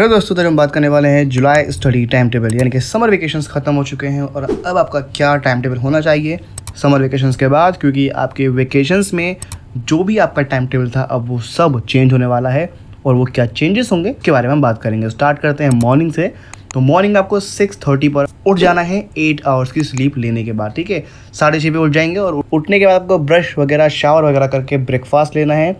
hello दोस्तों तो हम बात करने वाले हैं जुलाई स्टडी टाइम टेबल यानी कि समर वेकेशंस ख़त्म हो चुके हैं और अब आपका क्या टाइम टेबल होना चाहिए समर वेकेशंस के बाद क्योंकि आपके वेकेशंस में जो भी आपका टाइम टेबल था अब वो सब चेंज होने वाला है और वो क्या चेंजेस होंगे के बारे में हम बात करेंगे स्टार्ट करते हैं मॉर्निंग से तो मॉर्निंग आपको सिक्स थर्टी पर उठ जाना है एट आवर्स की स्लीप लेने के बाद ठीक है साढ़े छः पे उठ जाएंगे और उठने के बाद आपको ब्रश वगैरह शावर वगैरह करके ब्रेकफास्ट लेना है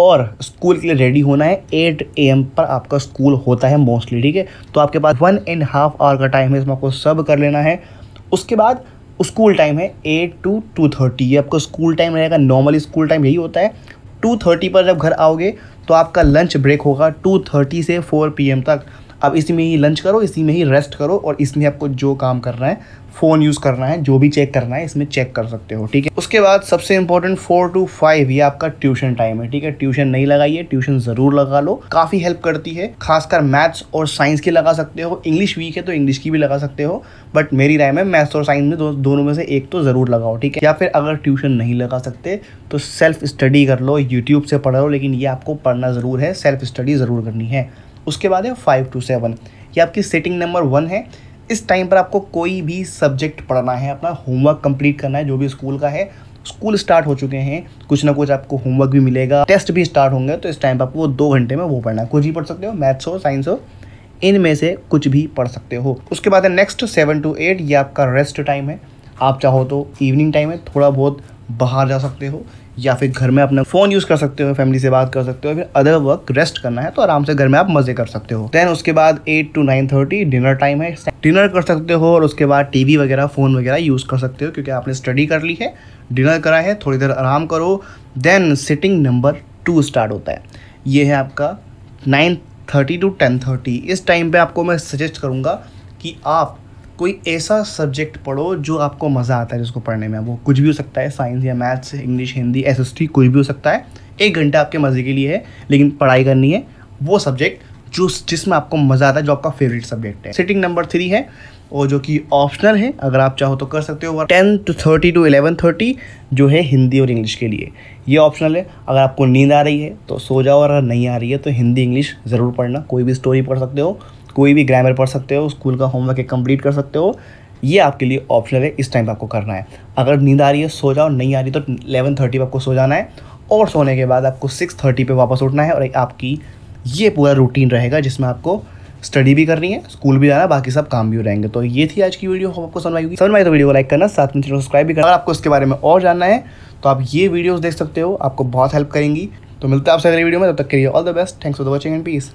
और स्कूल के लिए रेडी होना है एट ए एम पर आपका स्कूल होता है मोस्टली ठीक है तो आपके पास वन एंड हाफ आवर का टाइम है इसमें आपको सब कर लेना है उसके बाद स्कूल टाइम है एट टू टू थर्टी ये आपका स्कूल टाइम रहेगा नॉर्मली स्कूल टाइम यही होता है टू थर्टी पर जब घर आओगे तो आपका लंच ब्रेक होगा टू थर्टी से फोर पी एम तक अब इसी में ही लंच करो इसी में ही रेस्ट करो और इसमें आपको जो काम करना है फ़ोन यूज़ करना है जो भी चेक करना है इसमें चेक कर सकते हो ठीक है उसके बाद सबसे इंपॉर्टेंट फोर टू फाइव ये आपका ट्यूशन टाइम है ठीक है ट्यूशन नहीं लगाइए ट्यूशन ज़रूर लगा लो काफ़ी हेल्प करती है खासकर मैथ्स और साइंस की लगा सकते हो इंग्लिश वीक है तो इंग्लिश की भी लगा सकते हो बट मेरी राय में मैथ्स और साइंस में दो, दोनों में से एक तो ज़रूर लगाओ ठीक है या फिर अगर ट्यूशन नहीं लगा सकते तो सेल्फ स्टडी कर लो यूट्यूब से पढ़ लो लेकिन ये आपको पढ़ना ज़रूर है सेल्फ स्टडी ज़रूर करनी है उसके बाद है फाइव टू सेवन ये आपकी सेटिंग नंबर वन है इस टाइम पर आपको कोई भी सब्जेक्ट पढ़ना है अपना होमवर्क कंप्लीट करना है जो भी स्कूल का है स्कूल स्टार्ट हो चुके हैं कुछ ना कुछ आपको होमवर्क भी मिलेगा टेस्ट भी स्टार्ट होंगे तो इस टाइम पर आपको दो घंटे में वो पढ़ना है कुछ भी पढ़ सकते हो मैथ्स हो साइंस हो इनमें से कुछ भी पढ़ सकते हो उसके बाद नेक्स्ट सेवन टू एट ये आपका रेस्ट टाइम है आप चाहो तो इवनिंग टाइम है थोड़ा बहुत बाहर जा सकते हो या फिर घर में अपना फ़ोन यूज़ कर सकते हो फैमिली से बात कर सकते हो फिर अदर वर्क रेस्ट करना है तो आराम से घर में आप मज़े कर सकते हो देन उसके बाद eight to nine thirty dinner time है डिनर कर सकते हो और उसके बाद टीवी वगैरह फ़ोन वगैरह यूज़ कर सकते हो क्योंकि आपने स्टडी कर ली है डिनर करा है थोड़ी देर आराम करो then sitting number two start होता है ये है आपका nine thirty to ten thirty इस टाइम पे आपको मैं सजेस्ट करूँगा कि आप कोई ऐसा सब्जेक्ट पढ़ो जो आपको मज़ा आता है जिसको पढ़ने में वो कुछ भी हो सकता है साइंस या मैथ्स इंग्लिश हिंदी एस कुछ भी हो सकता है एक घंटा आपके मज़े के लिए है लेकिन पढ़ाई करनी है वो सब्जेक्ट जो जिसमें आपको मज़ा आता है जो आपका फेवरेट सब्जेक्ट है सिटिंग नंबर थ्री है और जो कि ऑप्शनल है अगर आप चाहो तो कर सकते हो ten to thirty to eleven thirty जो है हिंदी और इंग्लिश के लिए ये ऑप्शनल है अगर आपको नींद आ रही है तो सो जाओ और नहीं आ रही है तो हिंदी इंग्लिश ज़रूर पढ़ना कोई भी स्टोरी पढ़ सकते हो कोई भी ग्रामर पढ़ सकते हो स्कूल का होमवर्क एक कंप्लीट कर सकते हो ये आपके लिए ऑप्शनल है इस टाइम आपको करना है अगर नींद आ रही है सो जाओ नहीं आ रही तो एलेवन थर्टी पर आपको सो जाना है और सोने के बाद आपको सिक्स थर्टी पर वापस उठना है और आपकी ये पूरा रूटीन रहेगा जिसमें आपको स्टडी भी करनी है स्कूल भी जाना बाकी सब काम भी हो रहेंगे तो ये थी आज की वीडियो हम आपको समझ होगी समझ तो वीडियो को लाइक करना साथ में सब्सक्राइब भी करना अगर आपको इसके बारे में और जानना है तो आप ये वीडियोस देख सकते हो आपको बहुत हेल्प करेंगी तो मिलते हैं आपसे अगले वीडियो में तब तो तक के लिए all the best thanks for the watching and piece